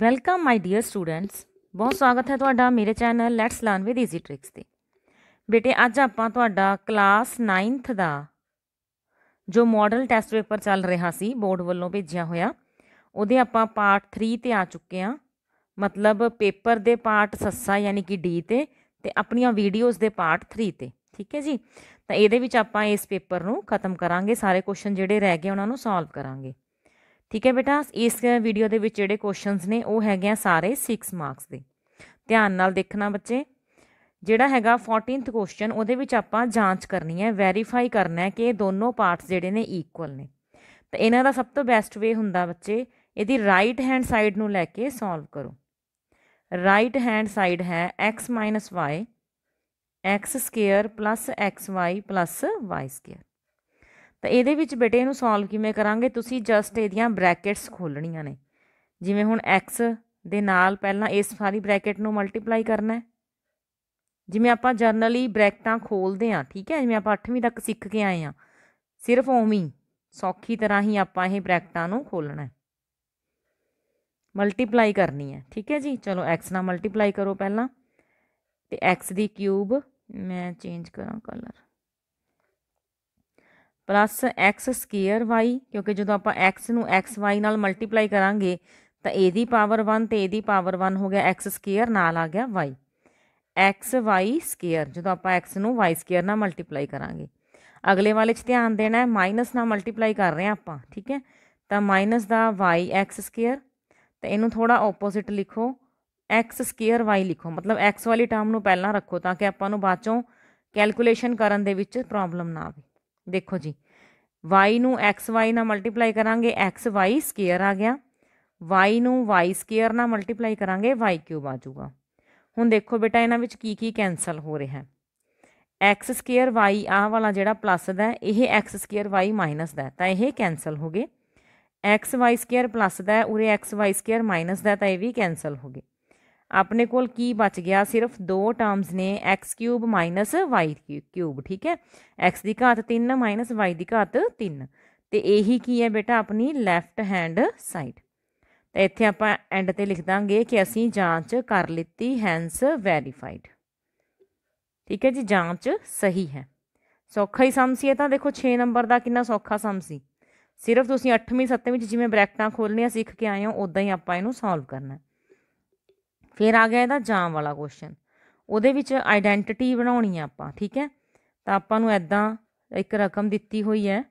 welcome my dear students ਬਹੁਤ ਸਵਾਗਤ ਹੈ ਤੁਹਾਡਾ ਮੇਰੇ channel let's learn with easy tricks ਤੇ ਬੇਟੇ ਅੱਜ ਆਪਾਂ ਤੁਹਾਡਾ ਕਲਾਸ 9th ਦਾ ਜੋ ਮਾਡਲ ਟੈਸਟ ਪੇਪਰ ਚੱਲ ਰਿਹਾ ਸੀ ਬੋਰਡ ਵੱਲੋਂ ਭੇਜਿਆ ਹੋਇਆ ਉਹਦੇ ਆਪਾਂ ਪਾਰਟ 3 ਤੇ ਆ ਚੁੱਕੇ ਆ ਮਤਲਬ ਪੇਪਰ ਦੇ ਪਾਰਟ ਸੱਸਾ ਯਾਨੀ ਕਿ ਡੀ ਤੇ ਤੇ ਆਪਣੀਆਂ ਵੀਡੀਓਜ਼ ਦੇ ਪਾਰਟ 3 ਤੇ ਠੀਕ ਹੈ ਜੀ ਤਾਂ ਇਹਦੇ ਵਿੱਚ ਆਪਾਂ ਇਸ ਪੇਪਰ ਨੂੰ ਖਤਮ ਕਰਾਂਗੇ ਸਾਰੇ ਕੁਐਸਚਨ ਜਿਹੜੇ ਰਹਿ ਗਏ ਉਹਨਾਂ ਨੂੰ ਸੋਲਵ ਕਰਾਂਗੇ ਠੀਕ ਹੈ ਬੇਟਾ ਇਸ ਵੀਡੀਓ ਦੇ ਵਿੱਚ ਜਿਹੜੇ ਕੁਐਸਚਨਸ ਨੇ ਉਹ ਹੈਗੇ ਆ ਸਾਰੇ 6 ਮਾਰਕਸ ਦੇ ਧਿਆਨ ਨਾਲ ਦੇਖਣਾ ਬੱਚੇ ਜਿਹੜਾ ਹੈਗਾ 14th ਕੁਐਸਚਨ ਉਹਦੇ ਵਿੱਚ ਆਪਾਂ ਜਾਂਚ ਕਰਨੀ ਹੈ ਵੈਰੀਫਾਈ ਕਰਨਾ ਹੈ ਕਿ ਇਹ ਦੋਨੋਂ ਪਾਰਟਸ ਜਿਹੜੇ ਨੇ ਇਕੁਅਲ ਨੇ ਤਾਂ ਇਹਨਾਂ ਦਾ ਸਭ ਤੋਂ ਬੈਸਟ ਵੇ ਹੁੰਦਾ ਬੱਚੇ ਇਹਦੀ ਰਾਈਟ ਹੈਂਡ ਸਾਈਡ ਨੂੰ ਲੈ ਕੇ ਸੋਲਵ ਕਰੋ ਰਾਈਟ ਹੈਂਡ ਸਾਈਡ ਹੈ x y x² xy y ਤਾਂ ਇਹਦੇ ਵਿੱਚ ਬੇਟੇ ਇਹਨੂੰ ਸੋਲਵ ਕਿਵੇਂ ਕਰਾਂਗੇ ਤੁਸੀਂ ਜਸਟ ਇਹਦੀਆਂ ਬ੍ਰੈਕਟਸ ਖੋਲਣੀਆਂ ਨੇ ਜਿਵੇਂ ਹੁਣ x ਦੇ ਨਾਲ ਪਹਿਲਾਂ ਇਸ ਸਾਰੀ ਬ੍ਰੈਕਟ ਨੂੰ ਮਲਟੀਪਲਾਈ ਕਰਨਾ ਹੈ ਜਿਵੇਂ ਆਪਾਂ ਜਰਨਲੀ ਬ੍ਰੈਕਟਾਂ ਖੋਲਦੇ ਆ ਠੀਕ ਹੈ ਜਿਵੇਂ ਆਪਾਂ 8ਵੀਂ ਤੱਕ ਸਿੱਖ ਕੇ ਆਏ ਆ ਸਿਰਫ ਉਵੇਂ ਸੌਖੀ ਤਰ੍ਹਾਂ ਹੀ ਆਪਾਂ ਇਹ ਬ੍ਰੈਕਟਾਂ ਨੂੰ ਖੋਲਣਾ ਮਲਟੀਪਲਾਈ ਕਰਨੀ ਹੈ ਠੀਕ ਹੈ ਜੀ ਚਲੋ x ਨਾਲ ਮਲਟੀਪਲਾਈ ਕਰੋ ਪਹਿਲਾਂ ਤੇ x ਦੀ ਕਿਊਬ ਮੈਂ ਚੇਂਜ ਕਰਾਂ colour plus x square y ਕਿਉਂਕਿ ਜਦੋਂ ਆਪਾਂ x ਨੂੰ xy ਨਾਲ ਮਲਟੀਪਲਾਈ ਕਰਾਂਗੇ ਤਾਂ a ਦੀ ਪਾਵਰ 1 ਤੇ a ਦੀ ਪਾਵਰ 1 ਹੋ ਗਿਆ x ਸਕੁਅਰ ਨਾਲ ਆ ਗਿਆ y xy ਸਕੁਅਰ ਜਦੋਂ ਆਪਾਂ x ਨੂੰ y ਸਕੁਅਰ ਨਾਲ ਮਲਟੀਪਲਾਈ ਕਰਾਂਗੇ ਅਗਲੇ ਵਾਲੇ 'ਚ ਧਿਆਨ ਦੇਣਾ ਹੈ ਮਾਈਨਸ ਨਾਲ ਮਲਟੀਪਲਾਈ ਕਰ ਰਹੇ ਆ ਆਪਾਂ ਠੀਕ ਹੈ ਤਾਂ ਮਾਈਨਸ ਦਾ y x ਸਕੁਅਰ ਤਾਂ ਇਹਨੂੰ ਥੋੜਾ ਆਪੋਜ਼ਿਟ ਲਿਖੋ x ਸਕੁਅਰ y ਲਿਖੋ ਮਤਲਬ x ਵਾਲੀ ਟਰਮ ਨੂੰ ਪਹਿਲਾਂ ਰੱਖੋ ਤਾਂ ਕਿ ਆਪਾਂ ਨੂੰ ਬਾਅਦ ਚੋਂ ਕੈਲਕੂਲੇਸ਼ਨ ਕਰਨ ਦੇ ਵਿੱਚ ਪ੍ਰੋਬਲਮ ਨਾ ਆਵੇ ਦੇਖੋ ਜੀ y ਨੂੰ xy ਨਾਲ ਮਲਟੀਪਲਾਈ ਕਰਾਂਗੇ xy ਸਕੁਅਰ ਆ ਗਿਆ y ਨੂੰ y ਸਕੁਅਰ ਨਾਲ ਮਲਟੀਪਲਾਈ ਕਰਾਂਗੇ y ਕਿਊਬ ਆ ਜਾਊਗਾ ਹੁਣ ਦੇਖੋ ਬੇਟਾ ਇਹਨਾਂ ਵਿੱਚ ਕੀ ਕੀ ਕੈਨਸਲ ਹੋ ਰਿਹਾ ਹੈ x ਸਕੁਅਰ y ਆਹ ਵਾਲਾ ਜਿਹੜਾ ਪਲੱਸ ਦਾ ਇਹ x ਸਕੁਅਰ y ਮਾਈਨਸ ਦਾ ਤਾਂ ਇਹ ਕੈਨਸਲ ਹੋ ਗਏ xy ਸਕੁਅਰ ਪਲੱਸ ਦਾ ਉਰੇ xy ਸਕੁਅਰ ਮਾਈਨਸ ਦਾ ਤਾਂ ਇਹ ਵੀ ਕੈਨਸਲ ਹੋ ਗਏ ਆਪਣੇ ਕੋਲ ਕੀ ਬਚ ਗਿਆ ਸਿਰਫ ਦੋ ਟਰਮਸ ਨੇ x³ y³ ਠੀਕ ਹੈ x ਦੀ ਘਾਤ 3 y ਦੀ ਘਾਤ 3 ਤੇ ਇਹੀ ਕੀ ਹੈ ਬੇਟਾ ਆਪਣੀ ਲੈਫਟ ਹੈਂਡ ਸਾਈਡ ਤਾਂ ਇੱਥੇ ਆਪਾਂ ਐਂਡ ਤੇ ਲਿਖ ਦਾਂਗੇ ਕਿ ਅਸੀਂ ਜਾਂਚ ਕਰ ਲਿੱਤੀ ਹੈਂਸ ਵੈਰੀਫਾਈਡ ਠੀਕ ਹੈ ਜੀ ਜਾਂਚ ਸਹੀ ਹੈ ਸੌਖਾ ਹੀ ਸਮ ਸੀ ਇਹ ਤਾਂ ਦੇਖੋ 6 ਨੰਬਰ ਦਾ ਕਿੰਨਾ ਸੌਖਾ ਸਮ ਸੀ ਸਿਰਫ ਤੁਸੀਂ 8ਵੀਂ 7ਵੀਂ ਵਿੱਚ ਜਿਵੇਂ ਬ੍ਰੈਕਟਾਂ ਖੋਲਣੀਆਂ ਸਿੱਖ ਕੇ ਆਏ ਹੋ ਉਦਾਂ ਹੀ ਆਪਾਂ ਇਹਨੂੰ ਸੋਲਵ ਕਰਨਾ ਹੈ ਫਿਰ ਆ ਗਿਆ ਇਹਦਾ ਜਾਮ ਵਾਲਾ ਕੁਐਸਚਨ ਉਹਦੇ ਵਿੱਚ ਆਇਡੈਂਟੀਟੀ ਬਣਾਉਣੀ ਆ ਆਪਾਂ ਠੀਕ ਹੈ ਤਾਂ ਆਪਾਂ ਨੂੰ ਐਦਾਂ ਇੱਕ ਰਕਮ ਦਿੱਤੀ ਹੋਈ ਹੈ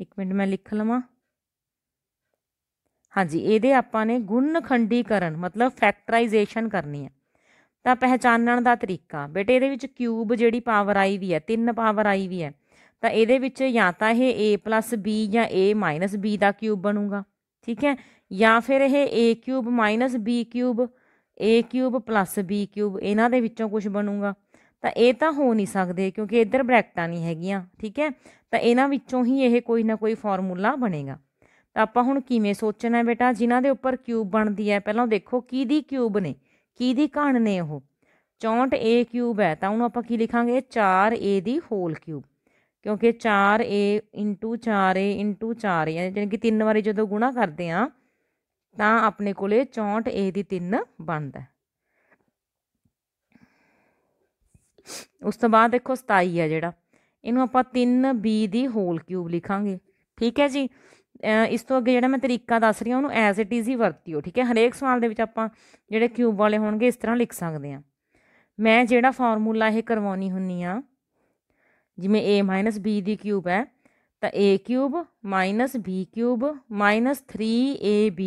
ਇੱਕ ਮਿੰਟ ਮੈਂ ਲਿਖ ਲਵਾਂ ਹਾਂਜੀ ਇਹਦੇ ਆਪਾਂ ਨੇ ਗੁਣਖੰਡੀਕਰਨ ਮਤਲਬ ਫੈਕਟਰਾਈਜੇਸ਼ਨ ਕਰਨੀ ਹੈ ਤਾਂ ਪਹਿਚਾਨਣ ਦਾ ਤਰੀਕਾ ਬੇਟੇ ਇਹਦੇ ਵਿੱਚ ਕਿਊਬ ਜਿਹੜੀ ਪਾਵਰ ਆਈ ਵੀ ਹੈ ਤਿੰਨ ਪਾਵਰ ਆਈ ਵੀ ਹੈ ਤਾਂ ਇਹਦੇ ਵਿੱਚ ਜਾਂ ਤਾਂ ਇਹ a b ਜਾਂ a b ਦਾ ਕਿਊਬ ਬਣੂਗਾ ਠੀਕ ਹੈ ਜਾਂ ਫਿਰ ਇਹ a³ b³ a³ b³ ਇਹਨਾਂ ਦੇ ਵਿੱਚੋਂ ਕੁਝ ਬਣੂਗਾ ਤਾਂ ਇਹ ਤਾਂ ਹੋ ਨਹੀਂ ਸਕਦੇ ਕਿਉਂਕਿ ਇੱਧਰ ਬ੍ਰੈਕਟਾਂ ਨਹੀਂ ਹੈਗੀਆਂ ਠੀਕ ਹੈ ਤਾਂ ਇਹਨਾਂ ਵਿੱਚੋਂ ਹੀ ਇਹ ਕੋਈ ਨਾ ਕੋਈ ਫਾਰਮੂਲਾ ਬਣੇਗਾ ਤਾਂ ਆਪਾਂ ਹੁਣ ਕਿਵੇਂ ਸੋਚਣਾ ਹੈ ਬੇਟਾ ਜਿਨ੍ਹਾਂ ਦੇ ਉੱਪਰ ਕਿਊਬ ਬਣਦੀ ਹੈ ਪਹਿਲਾਂ ਦੇਖੋ ਕੀ ਦੀ ਕਿਊਬ ਨੇ ਕੀ ਦੀ ਘਣ ਨੇ ਉਹ 64 a³ ਹੈ ਤਾਂ ਉਹਨੂੰ ਆਪਾਂ ਕੀ ਲਿਖਾਂਗੇ 4a ਦੀ ਹੋਲ ਕਿਊਬ ਕਿਉਂਕਿ 4a 4a 4a ਯਾਨੀ ਕਿ ਤਿੰਨ ਵਾਰੀ ਜਦੋਂ ਗੁਣਾ ਕਰਦੇ ਆ ਤਾਂ ਆਪਣੇ ਕੋਲੇ 64 a ਦੀ 3 ਬਣਦਾ ਉਸ ਤੋਂ ਬਾਅਦ ਦੇਖੋ 27 ਆ ਜਿਹੜਾ ਇਹਨੂੰ ਆਪਾਂ 3b ਦੀ ਹੋਲ ਕਿਊਬ ਲਿਖਾਂਗੇ ਠੀਕ ਹੈ ਜੀ ਇਸ ਤੋਂ ਅੱਗੇ ਜਿਹੜਾ ਮੈਂ ਤਰੀਕਾ ਦੱਸ ਰਹੀ ਹਾਂ ਉਹਨੂੰ ਐਜ਼ ਇਟ ਇਜ਼ ਹੀ ਵਰਤਿਓ ਠੀਕ ਹੈ ਹਰੇਕ ਸਵਾਲ ਦੇ ਵਿੱਚ ਆਪਾਂ ਜਿਹੜੇ ਕਿਊਬ ਵਾਲੇ ਹੋਣਗੇ ਇਸ ਤਰ੍ਹਾਂ ਲਿਖ ਸਕਦੇ ਹਾਂ ਮੈਂ ਜਿਹੜਾ ਫਾਰਮੂਲਾ ਇਹ ਕਰਵਾਉਣੀ ਹੁੰਨੀ ਆ ਜਿਵੇਂ a b ਦੀ ਕਿਊਬ ਹੈ ਤਾਂ a cube b cube 3ab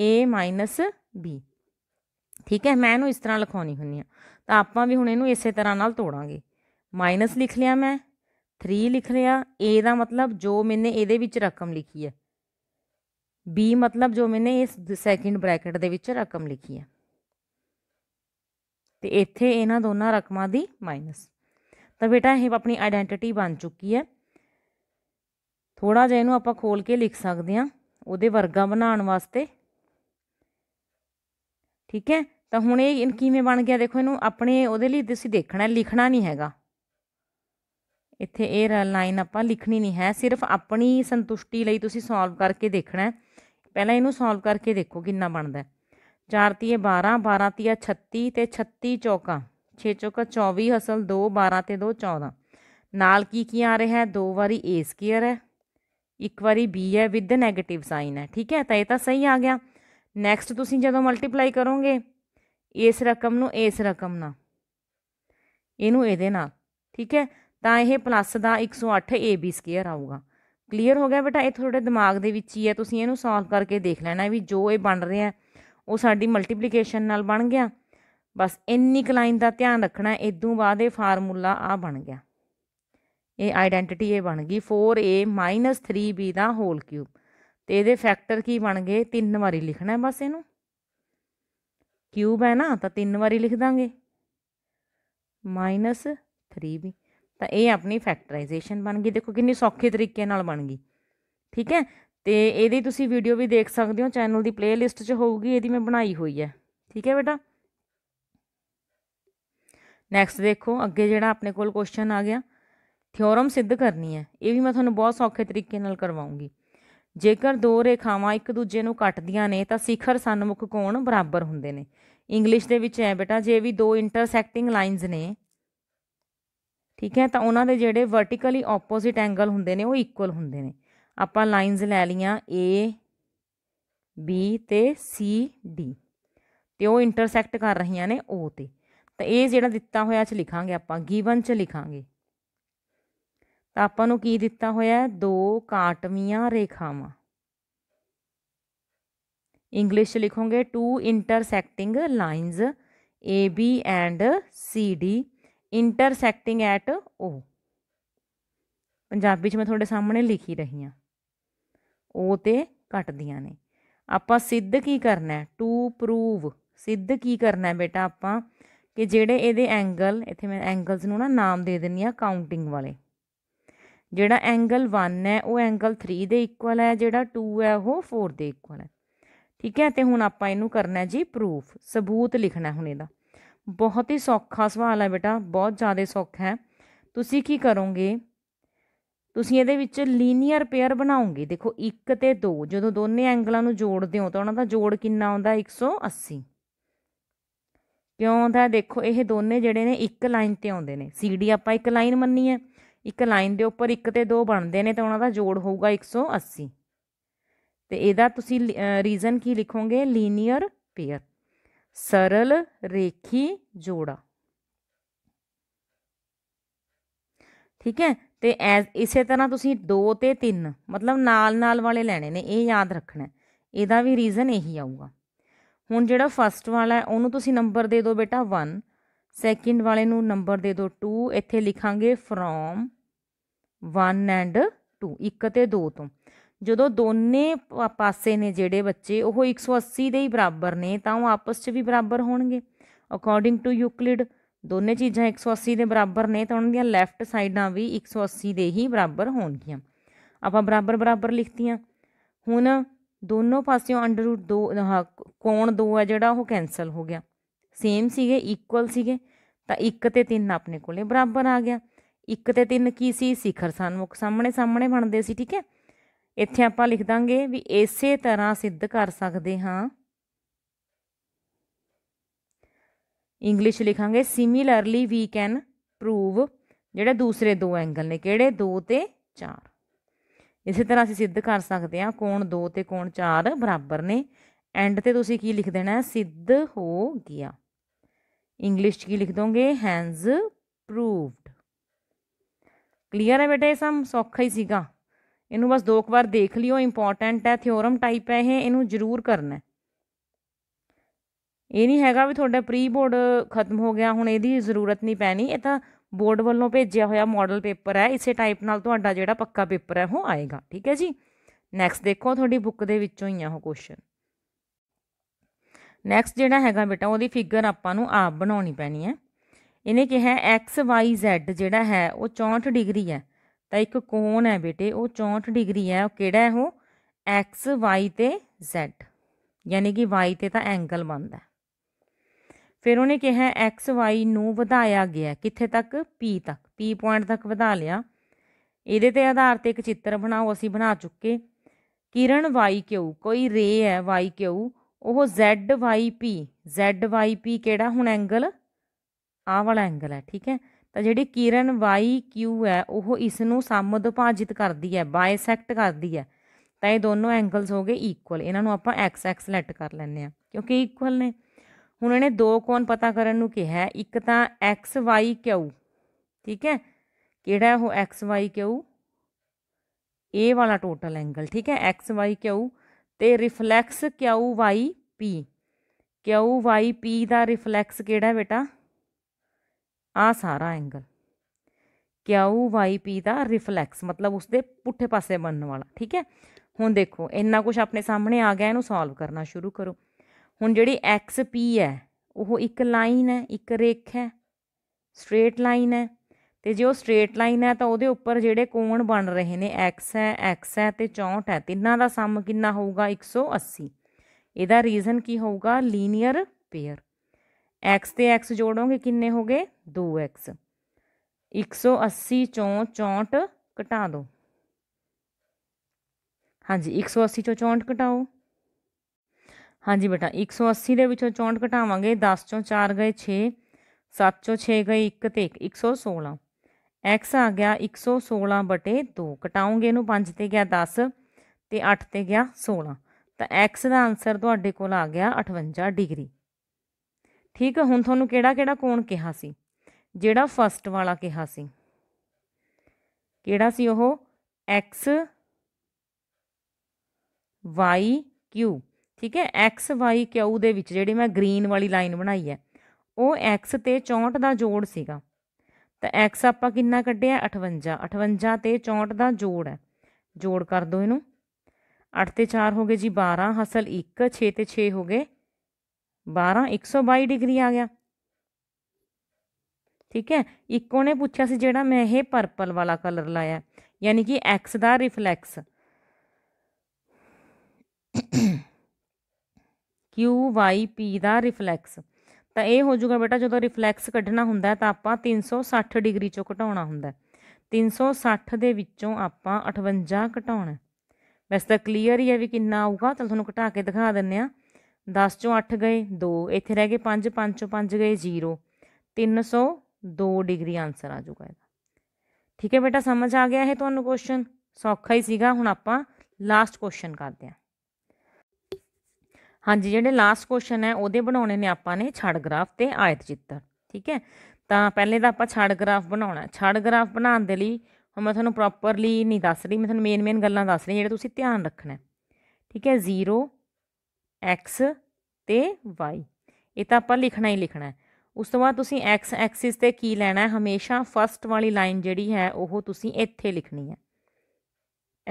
a b ਠੀਕ ਹੈ ਮੈਂ ਇਹਨੂੰ ਇਸ ਤਰ੍ਹਾਂ ਲਿਖਾਉਣੀ ਹੁੰਨੀ ਆ ਤਾਂ ਆਪਾਂ ਵੀ ਹੁਣ ਇਹਨੂੰ ਇਸੇ ਤਰ੍ਹਾਂ ਨਾਲ ਤੋੜਾਂਗੇ ਮਾਈਨਸ ਲਿਖ ਲਿਆ ਮੈਂ 3 ਲਿਖ ਲਿਆ a ਦਾ ਮਤਲਬ ਜੋ ਮੈਨੇ ਇਹਦੇ ਵਿੱਚ ਰਕਮ ਲਿਖੀ ਹੈ b ਮਤਲਬ ਜੋ ਮੈਨੇ ਇਸ ਸੈਕਿੰਡ ਬ੍ਰੈਕਟ ਦੇ ਵਿੱਚ ਰਕਮ ਲਿਖੀ ਹੈ ਤੇ ਇੱਥੇ ਇਹਨਾਂ ਦੋਨਾਂ ਰਕਮਾਂ ਦੀ ਮਾਈਨਸ ਤਾਂ ਬੇਟਾ ਇਹ ਆਪਣੀ ਆਇਡੈਂਟੀਟੀ ਬਣ ਚੁੱਕੀ ਹੈ ਥੋੜਾ ਜਿਹਾ ਇਹਨੂੰ ਆਪਾਂ ਖੋਲ ਕੇ ਲਿਖ ਸਕਦੇ ਆ ਉਹਦੇ ਵਰਗਾ ਬਣਾਉਣ ਵਾਸਤੇ ਠੀਕ ਹੈ ਤਾਂ ਹੁਣ ਇਹ ਕਿਵੇਂ ਬਣ ਗਿਆ ਦੇਖੋ ਇਹਨੂੰ ਆਪਣੇ ਉਹਦੇ ਲਈ ਤੁਸੀਂ ਦੇਖਣਾ ਲਿਖਣਾ ਨਹੀਂ ਹੈਗਾ ਇੱਥੇ ਇਹ ਲਾਈਨ ਆਪਾਂ ਲਿਖਣੀ ਨਹੀਂ ਹੈ ਸਿਰਫ ਆਪਣੀ ਸੰਤੁਸ਼ਟੀ ਲਈ ਤੁਸੀਂ ਸੋਲਵ ਕਰਕੇ ਦੇਖਣਾ ਹੈ ਪਹਿਲਾਂ ਇਹਨੂੰ ਸੋਲਵ ਕਰਕੇ ਦੇਖੋ ਕਿੰਨਾ ਬਣਦਾ 4 ਤੀਏ 12 12 ਤੀਆ 36 ਤੇ 36 ਚੌਕਾ 6 ਚੌਕਾ 24 ਅਸਲ 2 12 ਤੇ 2 14 ਨਾਲ ਕੀ ਕੀ ਆ ਰਿਹਾ ਹੈ ਦੋ ਵਾਰੀ a² ਹੈ ਇੱਕ ਵਾਰੀ b ਹੈ ਵਿਦ ਨੈਗੇਟਿਵ ਸਾਈਨ ਹੈ ਠੀਕ ਹੈ ਤਾਂ ਇਹ ਤਾਂ ਸਹੀ ਆ ਗਿਆ ਨੈਕਸਟ ਤੁਸੀਂ ਜਦੋਂ ਮਲਟੀਪਲਾਈ ਕਰੋਗੇ ਇਸ ਰਕਮ ਨੂੰ ਇਸ ਰਕਮ ਨਾਲ ਇਹਨੂੰ ਇਹਦੇ ਨਾਲ ਠੀਕ ਹੈ ਤਾਂ ਇਹ ਪਲੱਸ ਦਾ 108 AB ਸਕੁਅਰ ਆਊਗਾ ਕਲੀਅਰ ਹੋ ਗਿਆ ਬੇਟਾ ਇਹ ਤੁਹਾਡੇ ਦਿਮਾਗ ਦੇ ਵਿੱਚ ਹੀ ਹੈ ਤੁਸੀਂ ਇਹਨੂੰ ਸੋਲਵ ਕਰਕੇ ਦੇਖ ਲੈਣਾ ਵੀ ਜੋ ਇਹ ਬਣ ਰਿਹਾ ਉਹ ਸਾਡੀ ਮਲਟੀਪਲੀਕੇਸ਼ਨ ਨਾਲ ਬਣ ਗਿਆ ਬਸ ਇੰਨੀ ਕਲਾਈਨ ਲਾਈਨ ਦਾ ਧਿਆਨ ਰੱਖਣਾ ਇਦੋਂ ਬਾਅਦ ਇਹ ਫਾਰਮੂਲਾ ਆ ਬਣ ਗਿਆ ਇਹ ਆਇਡੈਂਟੀਟੀ ਇਹ ਬਣ ਗਈ 4a 3b ਦਾ ਹੋਲ ਕਿਊਬ ਤੇ ਇਹਦੇ ਫੈਕਟਰ ਕੀ ਬਣ ਗਏ ਤਿੰਨ ਵਾਰੀ ਲਿਖਣਾ ਬਸ ਇਹਨੂੰ ਕਿਊਬ ਹੈ ਨਾ ਤਾਂ ਤਿੰਨ ਵਾਰੀ ਲਿਖ ਦਾਂਗੇ -3b ਤਾਂ ਇਹ ਆਪਣੀ ਫੈਕਟਰਾਈਜੇਸ਼ਨ ਬਣ ਗਈ ਦੇਖੋ ਕਿੰਨੀ ਸੌਖੇ ਤਰੀਕੇ ਨਾਲ ਬਣ ਗਈ ਠੀਕ ਹੈ ਤੇ ਇਹਦੀ ਤੁਸੀਂ ਵੀਡੀਓ ਵੀ ਦੇਖ ਸਕਦੇ ਹੋ ਚੈਨਲ ਦੀ ਪਲੇਲਿਸਟ 'ਚ ਹੋਊਗੀ ਇਹਦੀ ਮੈਂ ਬਣਾਈ ਹੋਈ ਹੈ ਠੀਕ ਹੈ ਬੇਟਾ ਨੈਕਸਟ ਦੇਖੋ ਅੱਗੇ ਜਿਹੜਾ ਆਪਣੇ ਕੋਲ ਕੁਐਸਚਨ ਆ ਗਿਆ ਥਿਓਰਮ ਸਿੱਧ ਕਰਨੀ ਹੈ ਇਹ ਵੀ ਮੈਂ ਤੁਹਾਨੂੰ ਬਹੁਤ ਸੌਖੇ ਤਰੀਕੇ ਨਾਲ ਕਰਵਾਉਂਗੀ ਜੇਕਰ ਦੋ ਰੇਖਾਵਾਂ ਇੱਕ ਦੂਜੇ ਨੂੰ ਕੱਟਦੀਆਂ ਨੇ ਤਾਂ ਸਿਖਰ ਸਨਮੁਖ ਕੋਣ ਬਰਾਬਰ ਹੁੰਦੇ ਨੇ ਇੰਗਲਿਸ਼ ਦੇ ਵਿੱਚ ਐ ਬੇਟਾ ਜੇ ਵੀ ਦੋ ਇੰਟਰਸੈਕਟਿੰਗ ਲਾਈਨਸ ਨੇ ਠੀਕ ਹੈ ਤਾਂ ਉਹਨਾਂ ਦੇ ਜਿਹੜੇ ਵਰਟੀਕਲੀ ਆਪੋਜ਼ਿਟ ਐਂਗਲ ਹੁੰਦੇ ਨੇ ਉਹ ਇਕੁਅਲ ਹੁੰਦੇ ਨੇ ਆਪਾਂ ਲਾਈਨਸ ਲੈ ਲੀਆਂ A B ਤੇ C D ਤੇ ਉਹ ਇੰਟਰਸੈਕਟ ਕਰ ਰਹੀਆਂ ਨੇ O ਤੇ ਤਾਂ ਇਹ ਜਿਹੜਾ ਦਿੱਤਾ ਹੋਇਆ ਚ ਲਿਖਾਂਗੇ ਆਪਾਂ ਗਿਵਨ ਚ ਲਿਖਾਂਗੇ ਤਾਂ ਆਪਾਂ ਨੂੰ ਕੀ ਦਿੱਤਾ ਹੋਇਆ ਦੋ ਕਾਟਵੀਆਂ ਰੇਖਾਵਾਂ ਇੰਗਲਿਸ਼ ਲਿਖੋਗੇ two intersecting lines A B and C D intersecting at O Punjabi 'ਚ ਮੈਂ ਤੁਹਾਡੇ ਸਾਹਮਣੇ ਲਿਖੀ ਰਹੀ ਆ ਓ ਤੇ ਕੱਟਦੀਆਂ ਨੇ ਆਪਾਂ ਸਿੱਧ ਕੀ ਕਰਨਾ ਹੈ ਟੂ ਪ੍ਰੂਵ ਸਿੱਧ ਕੀ ਕਰਨਾ ਹੈ ਬੇਟਾ ਆਪਾਂ ਕਿ ਜਿਹੜੇ ਇਹਦੇ ਐਂਗਲ ਇੱਥੇ ਮੈਂ ਐਂਗਲਸ ਨੂੰ ਨਾ ਨਾਮ ਦੇ ਦਿੰਨੀ ਆ ਕਾਊਂਟਿੰਗ ਵਾਲੇ ਜਿਹੜਾ ਐਂਗਲ 1 ਹੈ ਉਹ ਐਂਗਲ 3 ਦੇ ਇਕੁਅਲ ਹੈ ਜਿਹੜਾ 2 ਹੈ ਉਹ 4 ਦੇ ਇਕੁਅਲ ਹੈ ਠੀਕ ਹੈ ਤੇ ਹੁਣ ਆਪਾਂ ਇਹਨੂੰ ਕਰਨਾ ਜੀ ਪ੍ਰੂਫ ਸਬੂਤ ਲਿਖਣਾ ਹੁਣ ਇਹਦਾ ਬਹੁਤ ਹੀ ਸੌਖਾ ਸਵਾਲ ਹੈ ਬੇਟਾ ਬਹੁਤ ਜ਼ਿਆਦਾ ਸੌਖਾ ਹੈ ਤੁਸੀਂ ਕੀ ਕਰੋਗੇ ਤੁਸੀਂ ਇਹਦੇ ਵਿੱਚ ਲੀਨੀਅਰ ਪੇਅਰ ਬਣਾਉਂਗੇ ਦੇਖੋ 1 ਤੇ 2 ਜਦੋਂ ਦੋਨੇ ਐਂਗਲਾਂ ਨੂੰ ਜੋੜਦੇ ਹੋ ਤਾਂ ਉਹਨਾਂ ਦਾ ਜੋੜ ਕਿੰਨਾ ਆਉਂਦਾ 180 ਕਿਉਂ ਆਉਂਦਾ ਦੇਖੋ ਇਹ ਦੋਨੇ ਜਿਹੜੇ ਨੇ ਇੱਕ ਲਾਈਨ ਤੇ ਆਉਂਦੇ ਨੇ ਸੀਡੀ ਆਪਾਂ ਇੱਕ ਲਾਈਨ ਮੰਨੀ ਹੈ ਇੱਕ ਲਾਈਨ ਦੇ ਉੱਪਰ 1 ਤੇ 2 ਬਣਦੇ ਨੇ ਤਾਂ ਉਹਨਾਂ ਦਾ ਜੋੜ ਹੋਊਗਾ 180 ਤੇ ਇਹਦਾ ਤੁਸੀਂ ਰੀਜ਼ਨ ਕੀ ਲਿਖੋਗੇ ਲੀਨੀਅਰ ਪੇਅਰ ਸਰਲ ਰੇਖੀ ਜੋੜਾ ਠੀਕ ਹੈ ਤੇ ਇਸੇ ਤਰ੍ਹਾਂ ਤੁਸੀਂ 2 ਤੇ 3 ਮਤਲਬ ਨਾਲ-ਨਾਲ ਵਾਲੇ ਲੈਣੇ ਨੇ ਇਹ ਯਾਦ ਰੱਖਣਾ ਇਹਦਾ ਵੀ ਰੀਜ਼ਨ ਇਹੀ ਆਊਗਾ ਹੁਣ ਜਿਹੜਾ ਫਸਟ ਵਾਲਾ ਹੈ ਉਹਨੂੰ ਤੁਸੀਂ ਨੰਬਰ ਦੇ ਦਿਓ ਬੇਟਾ 1 ਸੈਕਿੰਡ ਵਾਲੇ ਨੂੰ ਨੰਬਰ ਦੇ ਦਿਓ 2 ਇੱਥੇ ਲਿਖਾਂਗੇ ਫਰੋਮ 1 ਐਂਡ 2 1 ਤੇ 2 ਤੋਂ ਜਦੋਂ ਦੋਨੇ ਪਾਸੇ ਨੇ ਜਿਹੜੇ ਬੱਚੇ ਉਹ 180 ਦੇ ਹੀ ਬਰਾਬਰ ਨੇ ਤਾਂ ਉਹ ਆਪਸ 'ਚ ਵੀ ਬਰਾਬਰ ਹੋਣਗੇ ਅਕੋਰਡਿੰਗ ਟੂ ਯੂਕਲਿਡ ਦੋਨੇ ਚੀਜ਼ਾਂ 180 ਦੇ ਬਰਾਬਰ ਨੇ ਤਾਂ ਉਹਨਾਂ ਦੀਆਂ ਲੈਫਟ ਸਾਈਡਾਂ ਵੀ 180 ਦੇ ਹੀ ਬਰਾਬਰ ਹੋਣਗੀਆਂ ਆਪਾਂ ਬਰਾਬਰ ਬਰਾਬਰ ਲਿਖਤੀਆਂ ਹੁਣ ਦੋਨੋਂ ਪਾਸਿਓਂ ਅੰਡਰ ਰੂਟ 2 ਕੋਣ 2 ਆ ਜਿਹੜਾ ਉਹ ਕੈਨਸਲ ਹੋ ਗਿਆ ਸੇਮ ਸੀਗੇ ਇਕੁਅਲ ਸੀਗੇ ਤਾਂ 1 ਤੇ 3 ਆਪਣੇ ਕੋਲੇ ਬਰਾਬਰ ਆ ਗਿਆ 1 ਤੇ 3 ਕੀ ਸੀ ਸਿਖਰ ਸਨਮੁਖ ਸਾਹਮਣੇ ਸਾਹਮਣੇ ਬਣਦੇ ਸੀ ਠੀਕ ਹੈ ਇੱਥੇ ਆਪਾਂ ਲਿਖ ਦਾਂਗੇ ਵੀ ਇਸੇ ਤਰ੍ਹਾਂ ਸਿੱਧ ਕਰ ਸਕਦੇ ਹਾਂ ਇੰਗਲਿਸ਼ ਲਿਖਾਂਗੇ ਸਿਮਿਲਰਲੀ ਵੀ ਕੈਨ ਪ੍ਰੂਵ ਜਿਹੜੇ ਦੂਸਰੇ ਦੋ ਐਂਗਲ ਨੇ ਕਿਹੜੇ 2 ਤੇ 4 ਇਸੇ ਤਰ੍ਹਾਂ ਅਸੀਂ ਸਿੱਧ ਕਰ ਸਕਦੇ ਹਾਂ ਕੋਣ 2 ਤੇ ਕੋਣ 4 ਬਰਾਬਰ ਨੇ ਐਂਡ ਤੇ ਤੁਸੀਂ ਕੀ ਲਿਖ ਦੇਣਾ ਸਿੱਧ ਹੋ ਗਿਆ इंग्लिश ਕੀ ਲਿਖ ਦੋਗੇ ਹੈਂਸ ਪ੍ਰੂਵਡ ਕਲੀਅਰ ਹੈ ਬੇਟਾ ਇਹ ਸਮ ਸੌਖਾ ਹੀ ਸੀਗਾ ਇਹਨੂੰ ਬਸ ਦੋ ਵਾਰ ਦੇਖ ਲਿਓ ਇੰਪੋਰਟੈਂਟ ਹੈ ਥਿਓਰਮ ਟਾਈਪ ਹੈ ਇਹ ਇਹਨੂੰ ਜ਼ਰੂਰ ਕਰਨਾ ਇਹ ਨਹੀਂ ਹੈਗਾ ਵੀ ਤੁਹਾਡਾ ਪ੍ਰੀ ਬੋਰਡ ਖਤਮ ਹੋ ਗਿਆ ਹੁਣ ਇਹਦੀ ਜ਼ਰੂਰਤ ਨਹੀਂ ਪੈਣੀ ਇਹ ਤਾਂ ਬੋਰਡ ਵੱਲੋਂ ਭੇਜਿਆ ਹੋਇਆ ਮਾਡਲ ਪੇਪਰ ਹੈ ਇਸੇ ਟਾਈਪ ਨਾਲ ਤੁਹਾਡਾ ਜਿਹੜਾ ਪੱਕਾ ਪੇਪਰ ਹੈ ਉਹ ਆਏਗਾ ਠੀਕ ਹੈ ਜੀ ਨੈਕਸਟ ਦੇਖੋ ਤੁਹਾਡੀ ਬੁੱਕ ਦੇ ਵਿੱਚੋਂ ਹੀ ਆ ਉਹ ਕੁਐਸਚਨ ਨੈਕਸਟ ਜਿਹੜਾ ਹੈਗਾ ਬੇਟਾ ਉਹਦੀ ਫਿਗਰ ਆਪਾਂ ਨੂੰ ਆਪ ਬਣਾਉਣੀ ਪੈਣੀ ਹੈ ਇਹਨੇ ਕਿਹਾ ਐਕਸ ਵਾਈ ਜ਼ੈਡ ਜਿਹੜਾ ਹੈ ਉਹ 64 ਡਿਗਰੀ ਹੈ ਤਾਂ ਇੱਕ ਕੋਣ ਹੈ ਬੇਟੇ ਉਹ 64 ਡਿਗਰੀ ਹੈ ਉਹ ਕਿਹੜਾ ਹੈ ਉਹ ਐਕਸ ਵਾਈ ਤੇ ਜ਼ੈਡ ਯਾਨੀ ਕਿ ਵਾਈ ਤੇ ਤਾਂ ਐਂਗਲ ਬਣਦਾ ਫਿਰ ਉਹਨੇ ਕਿਹਾ ਐਕਸ ਵਾਈ ਨੂੰ ਵਧਾਇਆ ਗਿਆ ਕਿੱਥੇ ਤੱਕ ਪੀ ਤੱਕ ਪੀ ਪੁਆਇੰਟ ਤੱਕ ਵਧਾ ਲਿਆ ਇਹਦੇ ਤੇ ਆਧਾਰ ਤੇ ਇੱਕ ਚਿੱਤਰ ਬਣਾਓ ਅਸੀਂ ਬਣਾ ਚੁੱਕੇ ਕਿਰਨ ਵਾਈ ਕਿਊ ਕੋਈ ਰੇ ਹੈ ਵਾਈ ਕਿਊ ਉਹ ZYP ZYP ਕਿਹੜਾ ਹੁਣ ਐਂਗਲ ਆਹ ਵਾਲਾ ਐਂਗਲ ਹੈ ਠੀਕ ਹੈ ਤਾਂ ਜਿਹੜੀ ਕਿਰਨ YQ ਹੈ ਉਹ ਇਸ ਨੂੰ ਸਮਦੁਭਾਜਿਤ ਕਰਦੀ ਹੈ ਬਾਇਸੈਕਟ ਕਰਦੀ ਹੈ ਤਾਂ ਇਹ ਦੋਨੋਂ ਐਂਗਲਸ ਹੋ ਗਏ ਇਕੁਅਲ ਇਹਨਾਂ ਨੂੰ ਆਪਾਂ x x ਲੈਟ ਕਰ ਲੈਂਦੇ ਆ ਕਿਉਂਕਿ ਇਕੁਅਲ ਨੇ ਹੁਣ ਇਹਨੇ ਦੋ ਕੋਣ ਪਤਾ ਕਰਨ ਨੂੰ ਕਿਹਾ ਇੱਕ ਤਾਂ x y q ਠੀਕ ਹੈ ਕਿਹੜਾ ਉਹ x y q ਇਹ ਵਾਲਾ ਟੋਟਲ ਐਂਗਲ ਠੀਕ ਹੈ x y q ਤੇ reflex Q Y P Q Y P ਦਾ ਰਿਫਲੈਕਸ ਕਿਹੜਾ ਬੇਟਾ ਆ ਸਾਰਾ ਐਂਗਲ ਕਿਊ ਵਾਈ ਪੀ ਦਾ ਰਿਫਲੈਕਸ ਮਤਲਬ ਉਸਦੇ ਪੁੱਠੇ ਪਾਸੇ ਬਣਨ ਵਾਲਾ ਠੀਕ ਹੈ ਹੁਣ ਦੇਖੋ ਇੰਨਾ ਕੁਝ ਆਪਣੇ ਸਾਹਮਣੇ ਆ ਗਿਆ ਇਹਨੂੰ ਸੋਲਵ ਕਰਨਾ ਸ਼ੁਰੂ ਕਰੋ ਹੁਣ ਜਿਹੜੀ ਐਕਸ ਪੀ ਹੈ ਉਹ ਇੱਕ ਲਾਈਨ ਹੈ ਇੱਕ ਰੇਖਾ ਹੈ ਸਟ੍ਰੇਟ ਲਾਈਨ ਹੈ ਤੇ ਜੇ ਉਹ ਸਟ੍ਰੇਟ ਲਾਈਨ ਹੈ ਤਾਂ ਉਹਦੇ ਉੱਪਰ ਜਿਹੜੇ ਕੋਣ ਬਣ ਰਹੇ ਨੇ x ਹੈ x ਹੈ ਤੇ 64 ਹੈ ਤਿੰਨਾਂ ਦਾ ਸਮ ਕਿੰਨਾ ਹੋਊਗਾ 180 ਇਹਦਾ ਰੀਜ਼ਨ ਕੀ ਹੋਊਗਾ ਲੀਨੀਅਰ ਪੇਅਰ x ਤੇ x ਜੋੜੋਗੇ ਕਿੰਨੇ ਹੋਗੇ 2x 180 ਚੋਂ 64 ਘਟਾ ਦਿਓ ਹਾਂਜੀ 180 ਚੋਂ 64 ਘਟਾਓ ਹਾਂਜੀ ਬੇਟਾ 180 ਦੇ ਵਿੱਚੋਂ 64 ਘਟਾਵਾਂਗੇ 10 ਚੋਂ 4 ਗਏ 6 7 ਚੋਂ 6 ਗਏ 1 ਤੇ 116 x ਆ ਗਿਆ 116 ਬਟੇ 2 ਕਟਾਉਂਗੇ ਇਹਨੂੰ 5 ਤੇ ਗਿਆ 10 ਤੇ 8 ਤੇ ਗਿਆ 16 ਤਾਂ x ਦਾ ਆਨਸਰ ਤੁਹਾਡੇ ਕੋਲ ਆ ਗਿਆ 58 ਡਿਗਰੀ ਠੀਕ ਹੈ ਹੁਣ ਤੁਹਾਨੂੰ ਕਿਹੜਾ ਕਿਹੜਾ ਕੋਣ ਕਿਹਾ ਸੀ ਜਿਹੜਾ ਫਸਟ ਵਾਲਾ ਕਿਹਾ ਸੀ ਕਿਹੜਾ ਸੀ ਉਹ x y q ਠੀਕ ਹੈ x y q ਦੇ ਵਿੱਚ ਜਿਹੜੀ ਮੈਂ ਗ੍ਰੀਨ ਵਾਲੀ ਲਾਈਨ ਬਣਾਈ ਹੈ ਉਹ x ਤੇ 64 ਦਾ ਜੋੜ ਸੀਗਾ ਤਾਂ x ਆਪਾਂ ਕਿੰਨਾ ਕੱਢਿਆ 58 58 ਤੇ 64 ਦਾ ਜੋੜ ਹੈ ਜੋੜ ਕਰ ਦਿਓ ਇਹਨੂੰ 8 ਤੇ 4 ਹੋ ਗਏ ਜੀ 12 ਹਸਲ 1 6 ਤੇ 6 ਹੋ ਗਏ 12 122 ਡਿਗਰੀ ਆ ਗਿਆ ਠੀਕ ਹੈ ਇੱਕੋ ਨੇ ਪੁੱਛਿਆ ਸੀ ਜਿਹੜਾ ਮੈਂ ਇਹ ਪਰਪਲ ਵਾਲਾ ਕਲਰ ਲਾਇਆ ਯਾਨੀ ਕਿ x ਦਾ ਰਿਫਲੈਕਸ QYP ਦਾ ਰਿਫਲੈਕਸ ਤਾਂ ਇਹ ਹੋ ਜਾਊਗਾ ਬੇਟਾ ਜਦੋਂ ਰਿਫਲੈਕਸ ਕੱਢਣਾ ਹੁੰਦਾ ਤਾਂ ਆਪਾਂ 360 ਡਿਗਰੀ ਚੋਂ ਘਟਾਉਣਾ ਹੁੰਦਾ 360 ਦੇ ਵਿੱਚੋਂ ਆਪਾਂ 58 ਘਟਾਉਣਾ ਵੈਸੇ ਤਾਂ ਕਲੀਅਰ ਹੀ ਹੈ ਵੀ ਕਿੰਨਾ ਆਊਗਾ ਤਾਂ ਤੁਹਾਨੂੰ ਘਟਾ ਕੇ ਦਿਖਾ ਦਿੰਨੇ ਆ 10 ਚੋਂ 8 ਗਏ 2 ਇੱਥੇ ਰਹਿ ਗਏ 5 5 ਚੋਂ 5 ਗਏ 0 302 ਡਿਗਰੀ ਆਨਸਰ ਆ ਜਾਊਗਾ ਇਹਦਾ ਠੀਕ ਹੈ ਬੇਟਾ ਸਮਝ ਆ ਗਿਆ ਇਹ ਤੁਹਾਨੂੰ ਕੁਐਸਚਨ ਸੌਖਾ ਹੀ ਸੀਗਾ ਹੁਣ ਆਪਾਂ ਲਾਸਟ ਕੁਐਸਚਨ ਕਰਦੇ ਆ ਹਾਂਜੀ ਜਿਹੜੇ ਲਾਸਟ ਕੁਐਸਚਨ ਹੈ ਉਹਦੇ ਬਣਾਉਣੇ ਨੇ ਆਪਾਂ ਨੇ ਛੜ ਗ੍ਰਾਫ ਤੇ ਆਇਤ ਚਿੱਤਰ ਠੀਕ ਹੈ ਤਾਂ ਪਹਿਲੇ ਤਾਂ ਆਪਾਂ ਛੜ ਗ੍ਰਾਫ ਬਣਾਉਣਾ ਛੜ ਗ੍ਰਾਫ ਬਣਾਉਣ ਦੇ ਲਈ ਹੁਣ ਮੈਂ ਤੁਹਾਨੂੰ ਪ੍ਰੋਪਰਲੀ ਨਹੀਂ ਦੱਸ ਰਹੀ ਮੈਂ ਤੁਹਾਨੂੰ ਮੇਨ ਮੇਨ ਗੱਲਾਂ ਦੱਸ ਰਹੀ ਜਿਹੜੇ ਤੁਸੀਂ ਧਿਆਨ ਰੱਖਣਾ ਠੀਕ ਹੈ 0 x ਤੇ y ਇਹ ਤਾਂ ਆਪਾਂ ਲਿਖਣਾ ਹੀ ਲਿਖਣਾ ਹੈ ਉਸ ਤੋਂ ਬਾਅਦ ਤੁਸੀਂ x ਐਕਸਿਸ ਤੇ ਕੀ ਲੈਣਾ ਹੈ ਹਮੇਸ਼ਾ ਫਰਸਟ ਵਾਲੀ ਲਾਈਨ ਜਿਹੜੀ ਹੈ ਉਹ ਤੁਸੀਂ ਇੱਥੇ ਲਿਖਣੀ ਹੈ